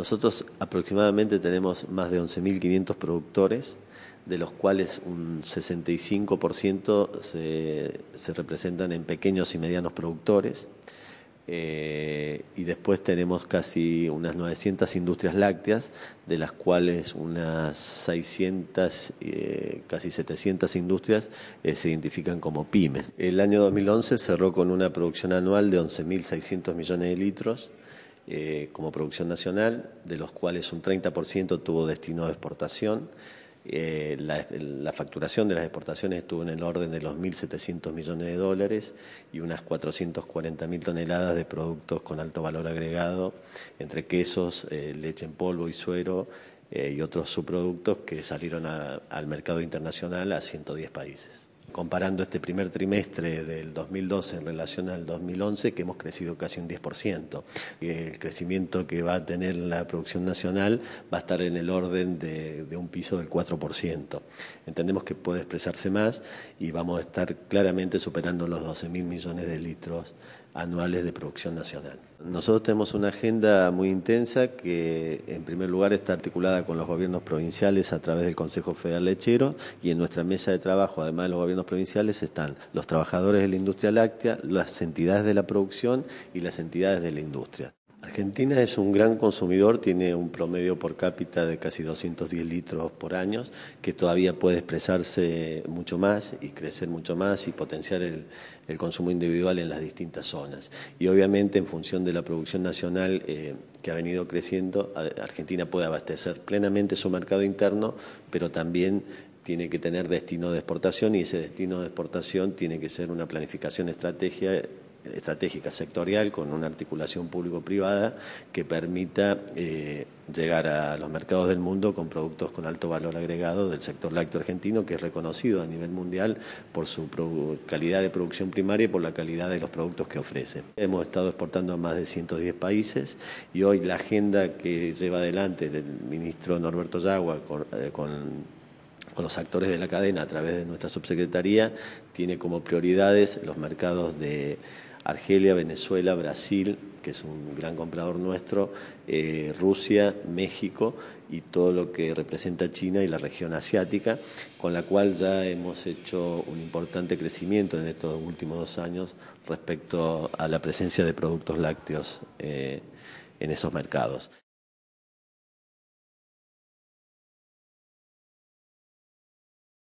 Nosotros aproximadamente tenemos más de 11.500 productores, de los cuales un 65% se, representan en pequeños y medianos productores. Eh, y después tenemos casi unas 900 industrias lácteas, de las cuales unas 600, eh, casi 700 industrias eh, se identifican como pymes. El año 2011 cerró con una producción anual de 11.600 millones de litros, eh, como producción nacional, de los cuales un 30% tuvo destino a exportación. Eh, la, facturación de las exportaciones estuvo en el orden de los 1.700 millones de dólares y unas 440.000 toneladas de productos con alto valor agregado, entre quesos, eh, leche en polvo y suero y otros subproductos que salieron al mercado internacional a 110 países comparando este primer trimestre del 2012 en relación al 2011, que hemos crecido casi un 10%. El crecimiento que va a tener la producción nacional va a estar en el orden de, un piso del 4%. Entendemos que puede expresarse más y vamos a estar claramente superando los 12 mil millones de litros anuales de producción nacional. Nosotros tenemos una agenda muy intensa que en primer lugar está articulada con los gobiernos provinciales a través del Consejo Federal Lechero y en nuestra mesa de trabajo, además de los gobiernos provinciales están los trabajadores de la industria láctea, las entidades de la producción y las entidades de la industria. Argentina es un gran consumidor, tiene un promedio por cápita de casi 210 litros por año, que todavía puede expresarse mucho más y crecer mucho más y potenciar el, consumo individual en las distintas zonas. Y obviamente en función de la producción nacional eh, que ha venido creciendo, Argentina puede abastecer plenamente su mercado interno, pero también tiene que tener destino de exportación y ese destino de exportación tiene que ser una planificación estratégica sectorial con una articulación público-privada que permita eh, llegar a los mercados del mundo con productos con alto valor agregado del sector lácteo argentino, que es reconocido a nivel mundial por su calidad de producción primaria y por la calidad de los productos que ofrece. Hemos estado exportando a más de 110 países y hoy la agenda que lleva adelante el ministro Norberto Yagua con eh, los actores de la cadena a través de nuestra subsecretaría, tiene como prioridades los mercados de Argelia, Venezuela, Brasil, que es un gran comprador nuestro, eh, Rusia, México y todo lo que representa China y la región asiática, con la cual ya hemos hecho un importante crecimiento en estos últimos dos años respecto a la presencia de productos lácteos eh, en esos mercados.